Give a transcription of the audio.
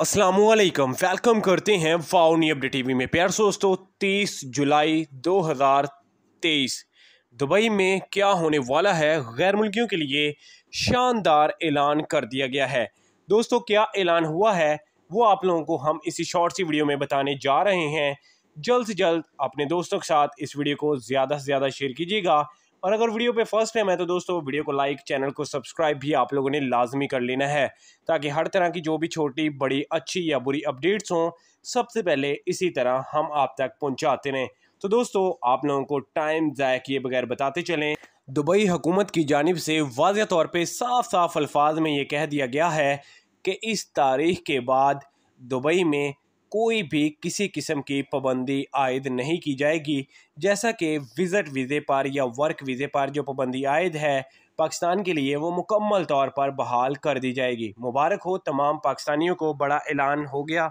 Aslam welcome करते हैं wow नी update TV में प्यार दोस्तों 30 जुलाई 2023 दुबई में क्या होने वाला है गैर मुल्कियों के लिए शानदार ऐलान कर दिया गया है दोस्तों क्या ऐलान हुआ है वो आप लोगों को हम इसी शॉर्ट सी वीडियो में बताने जा रहे हैं जल्द से जल्द अपने दोस्तों के साथ इस वीडियो को ज़्यादा से ज़्यादा शेयर कीजिएगा और अगर वीडियो पे फर्स्ट टाइम है तो दोस्तों वीडियो को लाइक चैनल को सब्सक्राइब भी आप लोगों ने लाजमी कर लेना है ताकि हर तरह की जो भी छोटी बड़ी अच्छी या बुरी अपडेट्स हों सबसे पहले इसी तरह हम आप तक पहुँचाते रहें तो दोस्तों आप लोगों को टाइम ज़ाय किए बगैर बताते चलें दुबई हुकूमत की जानब से वाज तौर पर साफ साफ अल्फाज में ये कह दिया गया है कि इस तारीख के बाद दुबई में कोई भी किसी किस्म की पाबंदी आयद नहीं की जाएगी जैसा कि विज़िट वीज़े पर या वर्क वीज़े पर जो पाबंदी आयद है पाकिस्तान के लिए वो मुकम्मल तौर पर बहाल कर दी जाएगी मुबारक हो तमाम पाकिस्तानियों को बड़ा ऐलान हो गया